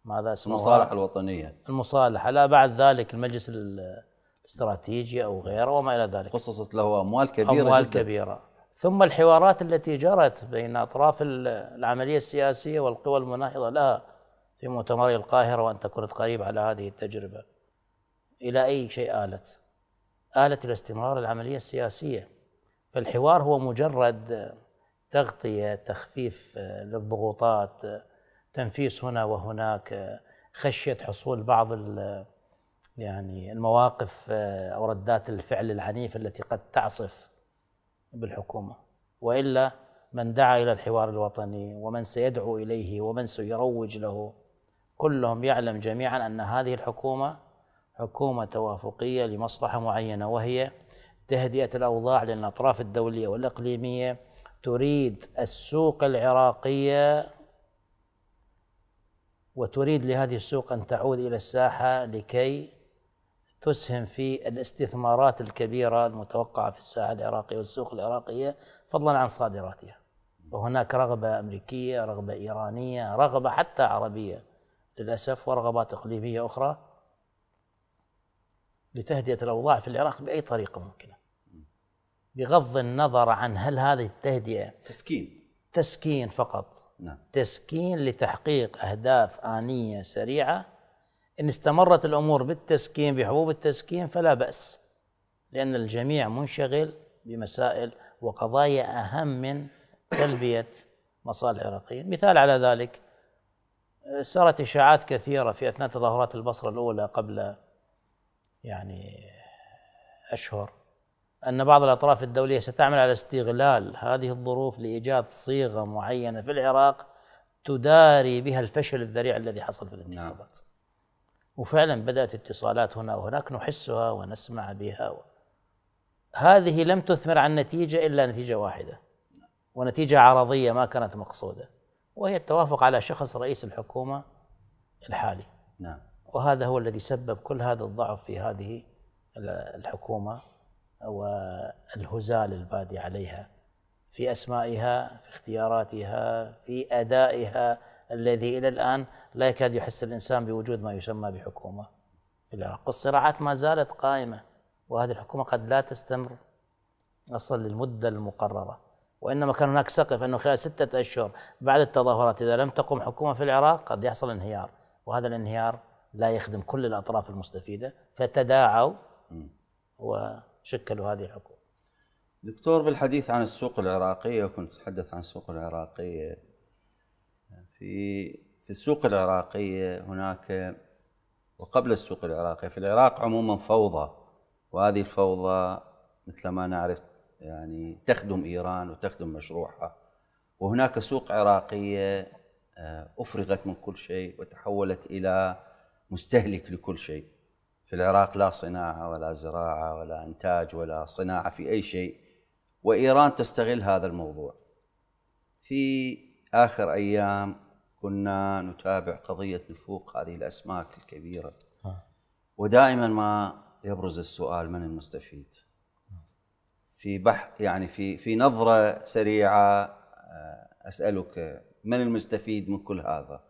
ماذا اسمها؟ المصالحه الوطنيه المصالحه لا بعد ذلك المجلس الاستراتيجي او غيره وما الى ذلك خصصت له اموال كبيره اموال جدا. كبيره ثم الحوارات التي جرت بين اطراف العمليه السياسيه والقوى المناهضه لها في مؤتمر القاهره وانت كنت قريب على هذه التجربه الى اي شيء آلت؟ آلت الى استمرار العمليه السياسيه فالحوار هو مجرد تغطيه تخفيف آه، للضغوطات آه، تنفيس هنا وهناك آه، خشيه حصول بعض يعني المواقف او ردات الفعل العنيفه التي قد تعصف بالحكومه والا من دعا الى الحوار الوطني ومن سيدعو اليه ومن سيروج له كلهم يعلم جميعا ان هذه الحكومه حكومه توافقيه لمصلحه معينه وهي تهدئه الاوضاع للاطراف الدوليه والاقليميه تريد السوق العراقيه وتريد لهذه السوق ان تعود الى الساحه لكي تسهم في الاستثمارات الكبيره المتوقعه في الساحه العراقيه والسوق العراقيه فضلا عن صادراتها وهناك رغبه امريكيه، رغبه ايرانيه، رغبه حتى عربيه للاسف ورغبات اقليميه اخرى لتهدئه الاوضاع في العراق باي طريقه ممكنه. بغض النظر عن هل هذه التهدئه تسكين تسكين فقط نعم. تسكين لتحقيق اهداف انيه سريعه ان استمرت الامور بالتسكين بحبوب التسكين فلا باس لان الجميع منشغل بمسائل وقضايا اهم من تلبيه مصالح العراقيين مثال على ذلك سرت اشاعات كثيره في اثناء تظاهرات البصره الاولى قبل يعني اشهر أن بعض الأطراف الدولية ستعمل على استغلال هذه الظروف لإيجاد صيغة معينة في العراق تداري بها الفشل الذريع الذي حصل في الانتخابات نعم. وفعلا بدأت اتصالات هنا وهناك نحسها ونسمع بها و... هذه لم تثمر عن نتيجة إلا نتيجة واحدة ونتيجة عرضية ما كانت مقصودة وهي التوافق على شخص رئيس الحكومة الحالي نعم وهذا هو الذي سبب كل هذا الضعف في هذه الحكومة والهزال البادي عليها في اسمائها في اختياراتها في ادائها الذي الى الان لا يكاد يحس الانسان بوجود ما يسمى بحكومه في العراق، والصراعات ما زالت قائمه وهذه الحكومه قد لا تستمر اصلا للمده المقرره وانما كان هناك سقف انه خلال سته اشهر بعد التظاهرات اذا لم تقم حكومه في العراق قد يحصل انهيار وهذا الانهيار لا يخدم كل الاطراف المستفيده فتداعوا و شكلوا هذه الحكومه دكتور بالحديث عن السوق العراقيه كنت تتحدث عن السوق العراقيه في في السوق العراقيه هناك وقبل السوق العراقي في العراق عموما فوضى وهذه الفوضى مثل ما نعرف يعني تخدم ايران وتخدم مشروعها وهناك سوق عراقيه آه، افرغت من كل شيء وتحولت الى مستهلك لكل شيء في العراق لا صناعة ولا زراعة ولا إنتاج ولا صناعة في أي شيء وإيران تستغل هذا الموضوع في آخر أيام كنا نتابع قضية نفوق هذه الأسماك الكبيرة آه. ودائما ما يبرز السؤال من المستفيد في بح يعني في في نظرة سريعة آه، أسألك من المستفيد من كل هذا؟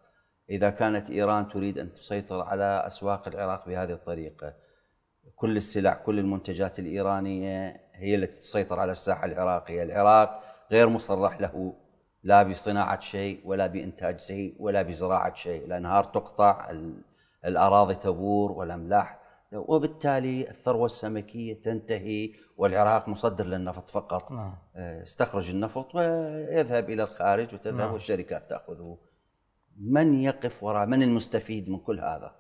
إذا كانت إيران تريد أن تسيطر على أسواق العراق بهذه الطريقة كل السلع كل المنتجات الإيرانية هي التي تسيطر على الساحة العراقية العراق غير مصرح له لا بصناعة شيء ولا بإنتاج شيء ولا بزراعة شيء الأنهار تقطع الأراضي تبور والأملاح وبالتالي الثروة السمكية تنتهي والعراق مصدر للنفط فقط نعم. آه، استخرج النفط ويذهب إلى الخارج وتذهب نعم. والشركات تأخذه من يقف وراء من المستفيد من كل هذا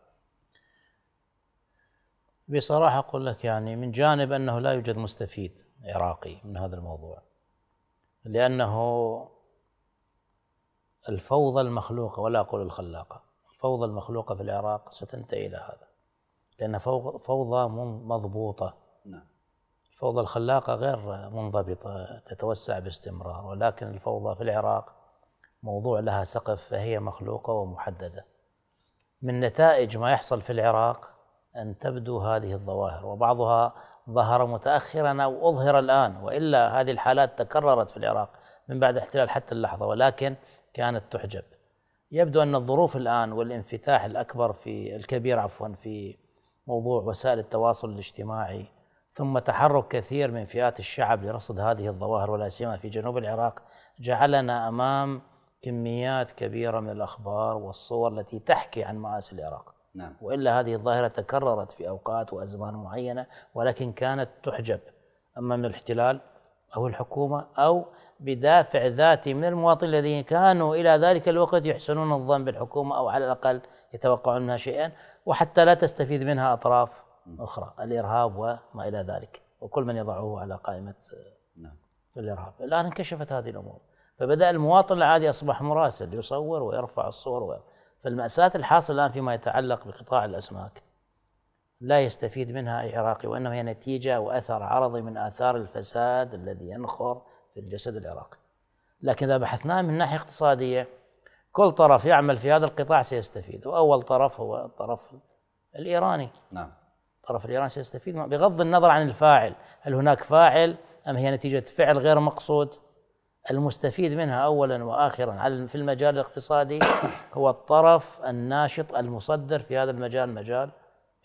بصراحة أقول لك يعني من جانب أنه لا يوجد مستفيد عراقي من هذا الموضوع لأنه الفوضى المخلوقة ولا أقول الخلاقة الفوضى المخلوقة في العراق ستنتهي إلى هذا لأن فوضى مضبوطة نعم الفوضى الخلاقة غير منضبطة تتوسع باستمرار ولكن الفوضى في العراق موضوع لها سقف فهي مخلوقة ومحددة من نتائج ما يحصل في العراق أن تبدو هذه الظواهر وبعضها ظهر متأخرا أو أظهر الآن وإلا هذه الحالات تكررت في العراق من بعد احتلال حتى اللحظة ولكن كانت تحجب يبدو أن الظروف الآن والانفتاح الأكبر في الكبير عفوا في موضوع وسائل التواصل الاجتماعي ثم تحرك كثير من فئات الشعب لرصد هذه الظواهر ولا سيما في جنوب العراق جعلنا امام كميات كبيرة من الأخبار والصور التي تحكي عن مآسي العراق نعم. وإلا هذه الظاهرة تكررت في أوقات وأزمان معينة ولكن كانت تحجب أما من الاحتلال أو الحكومة أو بدافع ذاتي من المواطنين الذين كانوا إلى ذلك الوقت يحسنون الظن بالحكومة أو على الأقل يتوقعون منها شيئا وحتى لا تستفيد منها أطراف أخرى الإرهاب وما إلى ذلك وكل من يضعه على قائمة نعم. الإرهاب الآن انكشفت هذه الأمور فبدأ المواطن العادي أصبح مراسل يصور ويرفع الصور و... فالمأساة الحاصلة الآن فيما يتعلق بقطاع الأسماك لا يستفيد منها أي عراقي وإنما هي نتيجة وأثر عرضي من آثار الفساد الذي ينخر في الجسد العراقي لكن إذا بحثناه من ناحية اقتصادية كل طرف يعمل في هذا القطاع سيستفيد وأول طرف هو الطرف الإيراني نعم الطرف الإيراني سيستفيد بغض النظر عن الفاعل هل هناك فاعل أم هي نتيجة فعل غير مقصود المستفيد منها اولا واخرا في المجال الاقتصادي هو الطرف الناشط المصدر في هذا المجال مجال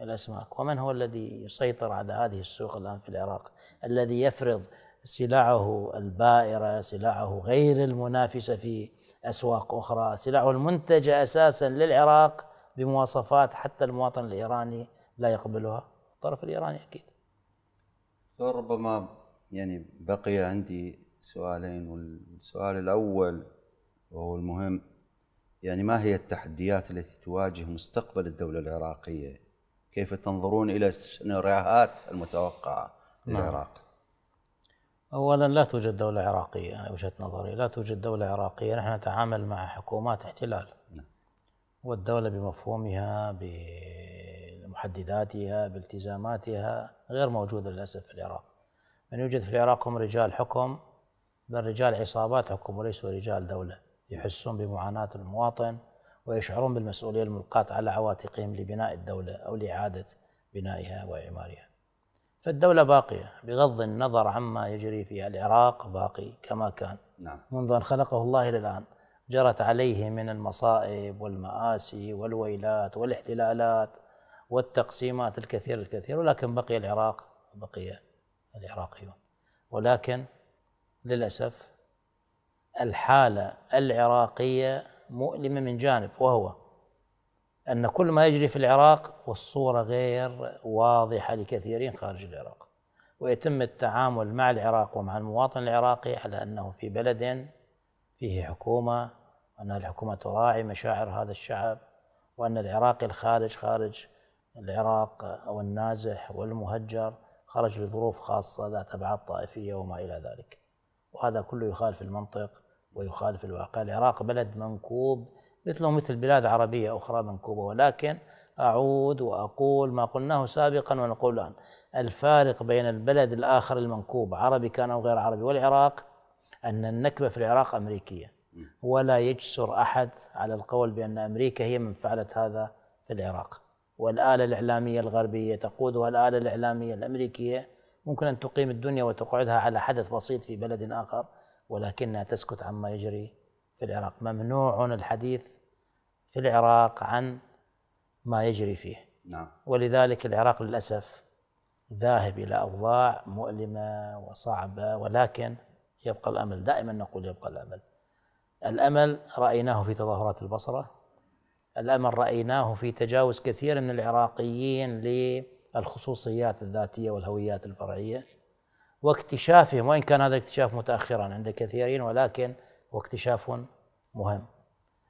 الاسماك ومن هو الذي يسيطر على هذه السوق الان في العراق الذي يفرض سلعه البائره سلعه غير المنافسه في اسواق اخرى سلعه المنتجه اساسا للعراق بمواصفات حتى المواطن الايراني لا يقبلها الطرف الايراني اكيد ربما يعني بقي عندي سؤالين والسؤال الأول وهو المهم يعني ما هي التحديات التي تواجه مستقبل الدولة العراقية كيف تنظرون إلى السيناريوهات المتوقعة نعم. للعراق أولا لا توجد دولة عراقية وجهة نظري لا توجد دولة عراقية نحن نتعامل مع حكومات احتلال نعم. والدولة بمفهومها بمحدداتها بالتزاماتها غير موجودة للأسف في العراق من يوجد في العراق هم رجال حكم بل رجال عصابات حكم وليسوا رجال دولة يحسون بمعاناة المواطن ويشعرون بالمسؤولية الملقاة على عواتقهم لبناء الدولة أو لإعادة بنائها وإعمارها فالدولة باقية بغض النظر عما يجري فيها العراق باقي كما كان نعم. منذ أن خلقه الله إلى الآن جرت عليه من المصائب والمآسي والويلات والاحتلالات والتقسيمات الكثير الكثير ولكن بقي العراق بقي العراقيون ولكن للأسف الحالة العراقية مؤلمة من جانب وهو أن كل ما يجري في العراق والصورة غير واضحة لكثيرين خارج العراق ويتم التعامل مع العراق ومع المواطن العراقي على أنه في بلد فيه حكومة وأن الحكومة تراعي مشاعر هذا الشعب وأن العراقي الخارج خارج العراق او النازح والمهجر خرج لظروف خاصة ذات أبعاد طائفية وما إلى ذلك وهذا كله يخالف المنطق ويخالف الواقع العراق بلد منكوب مثله مثل بلاد عربية أخرى منكوبة ولكن أعود وأقول ما قلناه سابقا ونقول الآن الفارق بين البلد الآخر المنكوب عربي كان أو غير عربي والعراق أن النكبة في العراق أمريكية ولا يجسر أحد على القول بأن أمريكا هي من فعلت هذا في العراق والآلة الإعلامية الغربية تقودها الآلة الإعلامية الأمريكية ممكن أن تقيم الدنيا وتقعدها على حدث بسيط في بلد آخر ولكنها تسكت عما يجري في العراق ممنوع الحديث في العراق عن ما يجري فيه نعم. ولذلك العراق للأسف ذاهب إلى أوضاع مؤلمة وصعبة ولكن يبقى الأمل دائما نقول يبقى الأمل الأمل رأيناه في تظاهرات البصرة الأمل رأيناه في تجاوز كثير من العراقيين الخصوصيات الذاتيه والهويات الفرعيه واكتشافهم وان كان هذا الاكتشاف متاخرا عند كثيرين ولكن هو اكتشاف مهم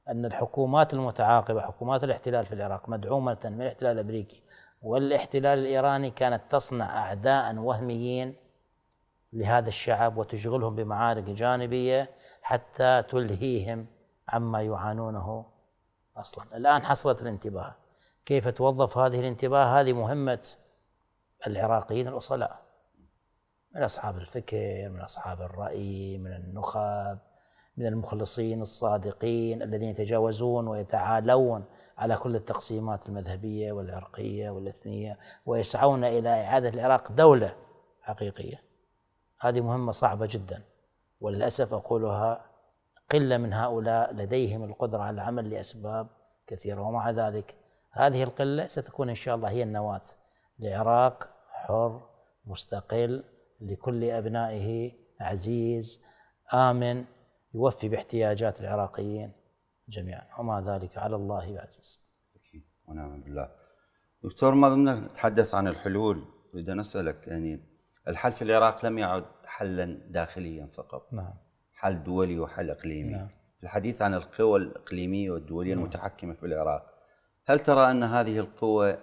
ان الحكومات المتعاقبه حكومات الاحتلال في العراق مدعومه من الاحتلال الامريكي والاحتلال الايراني كانت تصنع اعداء وهميين لهذا الشعب وتشغلهم بمعارك جانبيه حتى تلهيهم عما يعانونه اصلا الان حصلت الانتباه كيف توظف هذه الانتباه هذه مهمة العراقيين الأصلاء من أصحاب الفكر من أصحاب الرأي من النخب من المخلصين الصادقين الذين يتجاوزون ويتعالون على كل التقسيمات المذهبية والعرقية والإثنية ويسعون إلى إعادة العراق دولة حقيقية هذه مهمة صعبة جدا وللأسف أقولها قلة من هؤلاء لديهم القدرة على العمل لأسباب كثيرة ومع ذلك هذه القلة ستكون إن شاء الله هي النواة لعراق حر مستقل لكل أبنائه عزيز آمن يوفي باحتياجات العراقيين جميعا وما ذلك على الله عزيز. أكيد ونعم بالله دكتور ما ضمن نتحدث عن الحلول أريد أن أسألك يعني الحل في العراق لم يعد حلا داخليا فقط نعم حل دولي وحل إقليمي نعم. الحديث عن القوى الإقليمية والدولية نعم. المتحكمة في العراق هل ترى أن هذه القوة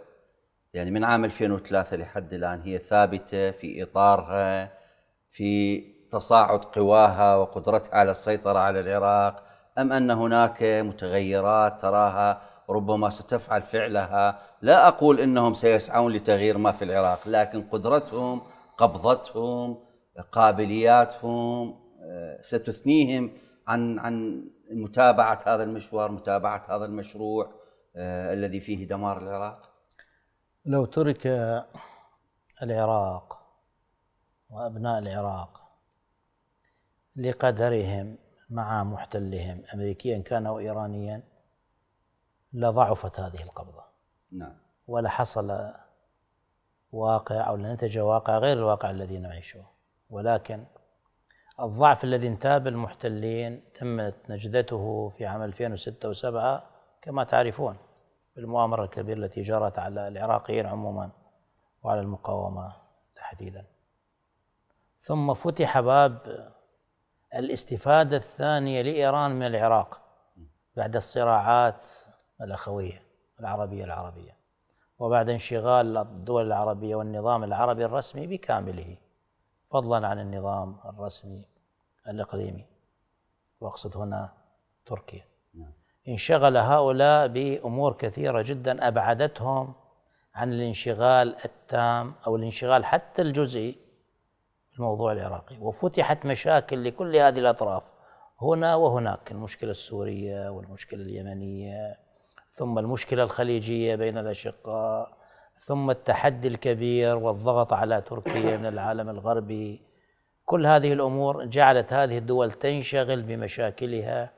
يعني من عام 2003 لحد الآن هي ثابتة في إطارها في تصاعد قواها وقدرتها على السيطرة على العراق أم أن هناك متغيرات تراها ربما ستفعل فعلها لا أقول أنهم سيسعون لتغيير ما في العراق لكن قدرتهم قبضتهم قابلياتهم آه، ستثنيهم عن عن متابعة هذا المشوار متابعة هذا المشروع آه، الذي فيه دمار العراق؟ لو ترك العراق وابناء العراق لقدرهم مع محتلهم امريكيا كان او ايرانيا لضعفت هذه القبضه نعم ولا حصل واقع او لنتج واقع غير الواقع الذي نعيشه ولكن الضعف الذي انتاب المحتلين تمت نجدته في عام 2006 و7 كما تعرفون بالمؤامرة الكبيرة التي جرت على العراقيين عموما وعلى المقاومة تحديدا ثم فتح باب الاستفادة الثانية لإيران من العراق بعد الصراعات الأخوية العربية العربية وبعد انشغال الدول العربية والنظام العربي الرسمي بكامله فضلا عن النظام الرسمي الإقليمي وأقصد هنا تركيا انشغل هؤلاء بأمور كثيرة جدا أبعدتهم عن الانشغال التام أو الانشغال حتى الجزئي بالموضوع العراقي وفتحت مشاكل لكل هذه الأطراف هنا وهناك المشكلة السورية والمشكلة اليمنية ثم المشكلة الخليجية بين الأشقاء ثم التحدي الكبير والضغط على تركيا من العالم الغربي كل هذه الأمور جعلت هذه الدول تنشغل بمشاكلها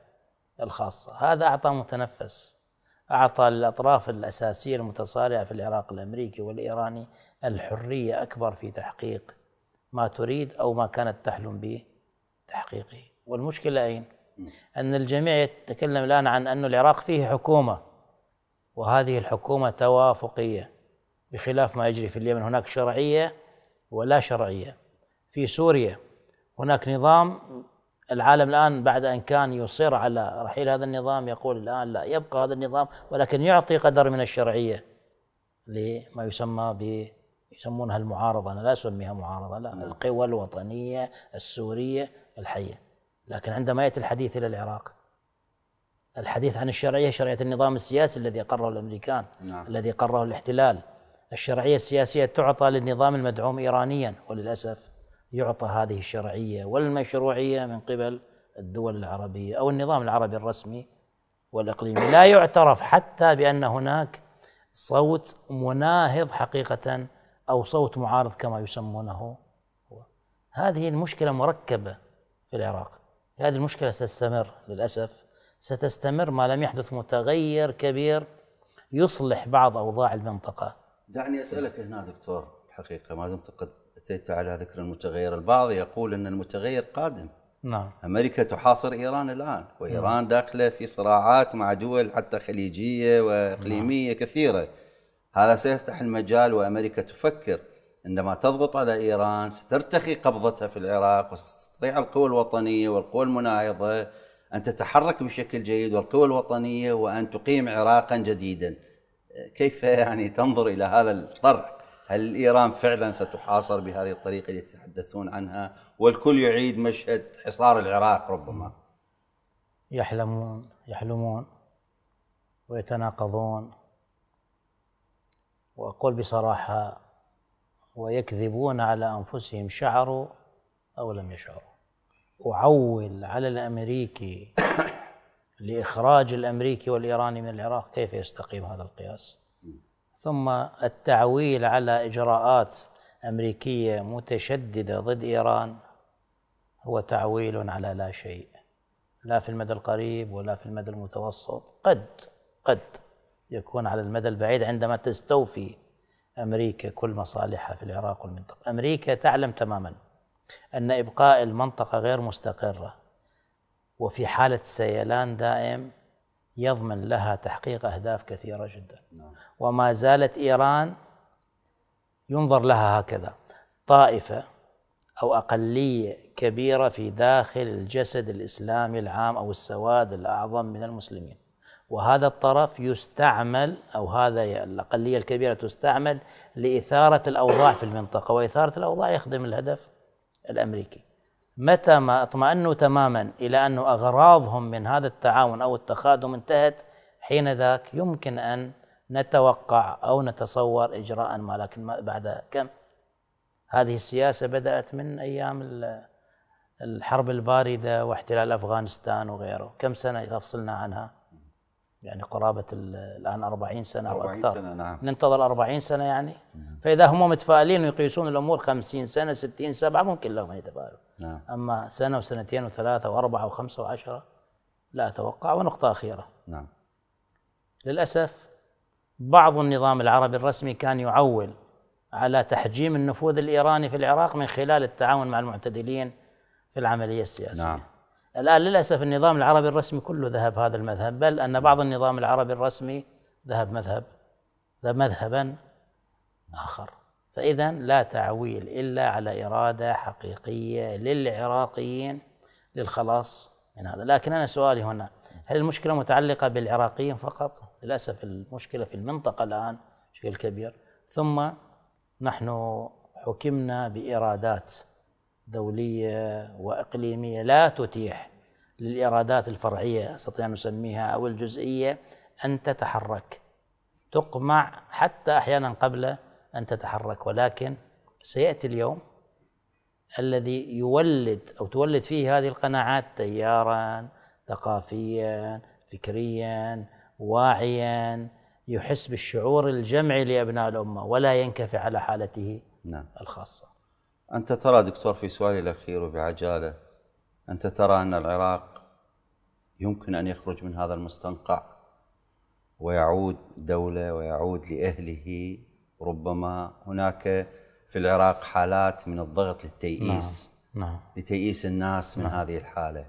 الخاصة هذا أعطى متنفس أعطى للأطراف الأساسية المتصارعة في العراق الأمريكي والإيراني الحرية أكبر في تحقيق ما تريد أو ما كانت تحلم به تحقيقه والمشكلة أين؟ أن الجميع يتكلم الآن عن أن العراق فيه حكومة وهذه الحكومة توافقية بخلاف ما يجري في اليمن هناك شرعية ولا شرعية في سوريا هناك نظام العالم الآن بعد أن كان يصر على رحيل هذا النظام يقول الآن لا يبقى هذا النظام ولكن يعطي قدر من الشرعية لما يسمى ب يسمونها المعارضة أنا لا أسميها معارضة لا نعم. القوى الوطنية السورية الحية لكن عندما يأتي الحديث إلى العراق الحديث عن الشرعية شرعية النظام السياسي الذي قرره الأمريكان نعم. الذي قرره الاحتلال الشرعية السياسية تعطى للنظام المدعوم إيرانيا وللأسف يعطى هذه الشرعيه والمشروعيه من قبل الدول العربيه او النظام العربي الرسمي والاقليمي، لا يعترف حتى بان هناك صوت مناهض حقيقه او صوت معارض كما يسمونه هذه المشكله مركبه في العراق، هذه المشكله ستستمر للاسف ستستمر ما لم يحدث متغير كبير يصلح بعض اوضاع المنطقه. دعني اسالك هنا دكتور الحقيقه ما دمت قد أتيت على ذكر المتغير البعض يقول أن المتغير قادم نعم أمريكا تحاصر إيران الآن وإيران نعم. داخلة في صراعات مع دول حتى خليجية وإقليمية نعم. كثيرة هذا سيفتح المجال وأمريكا تفكر عندما تضغط على إيران سترتخي قبضتها في العراق وستستطيع القوى الوطنية والقوى المناهضة أن تتحرك بشكل جيد والقوى الوطنية وأن تقيم عراقا جديدا كيف يعني تنظر إلى هذا الطرح هل إيران فعلا ستحاصر بهذه الطريقة التي يتحدثون عنها والكل يعيد مشهد حصار العراق ربما يحلمون يحلمون ويتناقضون وأقول بصراحة ويكذبون على أنفسهم شعروا أو لم يشعروا أعول على الأمريكي لإخراج الأمريكي والإيراني من العراق كيف يستقيم هذا القياس؟ ثم التعويل على اجراءات امريكيه متشدده ضد ايران هو تعويل على لا شيء لا في المدى القريب ولا في المدى المتوسط قد قد يكون على المدى البعيد عندما تستوفي امريكا كل مصالحها في العراق والمنطقه امريكا تعلم تماما ان ابقاء المنطقه غير مستقره وفي حاله سيلان دائم يضمن لها تحقيق أهداف كثيرة جدا نعم. وما زالت إيران ينظر لها هكذا طائفة أو أقلية كبيرة في داخل الجسد الإسلامي العام أو السواد الأعظم من المسلمين وهذا الطرف يستعمل أو هذا الأقلية الكبيرة تستعمل لإثارة الأوضاع في المنطقة وإثارة الأوضاع يخدم الهدف الأمريكي متى ما اطمأنوا تماما إلى أن أغراضهم من هذا التعاون أو التخادم انتهت حين ذاك يمكن أن نتوقع أو نتصور إجراء ما لكن بعد كم هذه السياسة بدأت من أيام الحرب الباردة واحتلال أفغانستان وغيره كم سنة فصلنا عنها يعني قرابة الآن 40 سنة أو أكثر سنة نعم. ننتظر 40 سنة يعني فإذا هم متفائلين ويقيسون الأمور 50 سنة 60 سبعة ممكن لهم يتفائلوا نعم. أما سنة وسنتين وثلاثة وأربعة وخمسة وعشرة لا أتوقع ونقطة أخيرة نعم. للأسف بعض النظام العربي الرسمي كان يعول على تحجيم النفوذ الإيراني في العراق من خلال التعاون مع المعتدلين في العملية السياسية نعم. الآن للأسف النظام العربي الرسمي كله ذهب هذا المذهب بل أن بعض النظام العربي الرسمي ذهب مذهب ذهب مذهبا آخر فإذا لا تعويل إلا على إرادة حقيقية للعراقيين للخلاص من هذا لكن أنا سؤالي هنا هل المشكلة متعلقة بالعراقيين فقط؟ للأسف المشكلة في المنطقة الآن بشكل كبير ثم نحن حكمنا بإرادات دولية وإقليمية لا تتيح للإرادات الفرعية استطيع أن نسميها أو الجزئية أن تتحرك تقمع حتى أحيانا قبل أن تتحرك ولكن سيأتي اليوم الذي يولد أو تولد فيه هذه القناعات تيارا ثقافيا فكريا واعيا يحس بالشعور الجمعي لأبناء الأمة ولا ينكفي على حالته نعم. الخاصة أنت ترى دكتور في سؤالي الأخير وبعجالة أنت ترى أن العراق يمكن أن يخرج من هذا المستنقع ويعود دولة ويعود لأهله ربما هناك في العراق حالات من الضغط للتيئيس نعم. نعم. لتيئيس الناس من نعم. هذه الحاله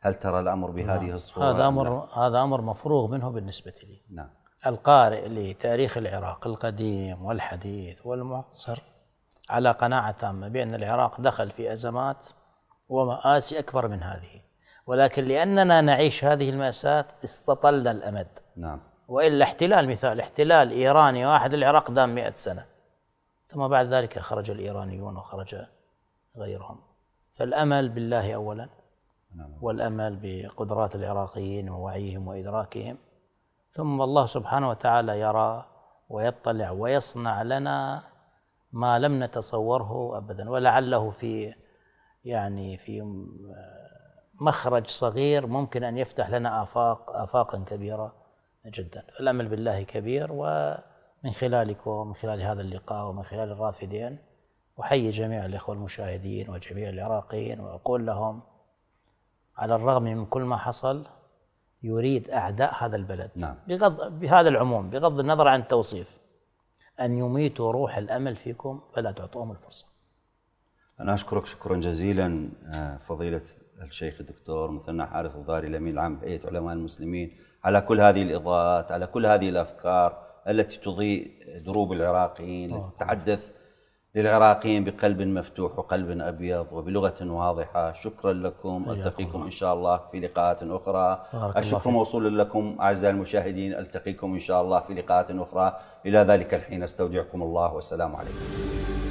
هل ترى الامر بهذه نعم. الصوره هذا امر نعم. هذا امر مفروغ منه بالنسبه لي نعم القارئ لتاريخ العراق القديم والحديث والمعاصر على قناعه تامه بان العراق دخل في ازمات ومآسي اكبر من هذه ولكن لاننا نعيش هذه المأساة استطل الامد نعم والا احتلال مثال احتلال ايراني واحد للعراق دام 100 سنه ثم بعد ذلك خرج الايرانيون وخرج غيرهم فالامل بالله اولا والامل بقدرات العراقيين ووعيهم وادراكهم ثم الله سبحانه وتعالى يرى ويطلع ويصنع لنا ما لم نتصوره ابدا ولعله في يعني في مخرج صغير ممكن ان يفتح لنا افاق افاقا كبيره جدا فالامل بالله كبير ومن خلالكم ومن خلال هذا اللقاء ومن خلال الرافدين احيي جميع الاخوه المشاهدين وجميع العراقيين واقول لهم على الرغم من كل ما حصل يريد اعداء هذا البلد نعم. بغض بهذا العموم بغض النظر عن التوصيف ان يميتوا روح الامل فيكم فلا تعطوهم الفرصه. انا اشكرك شكرا جزيلا آه، فضيله الشيخ الدكتور مثنى حارث الضاري الامين العام هيئه علماء المسلمين على كل هذه الإضاءات على كل هذه الأفكار التي تضيء دروب العراقيين تحدث للعراقيين بقلب مفتوح وقلب أبيض وبلغة واضحة شكرا لكم ألتقيكم إن شاء الله في لقاءات أخرى الشكر موصول لكم أعزائي المشاهدين ألتقيكم إن شاء الله في لقاءات أخرى إلى ذلك الحين أستودعكم الله والسلام عليكم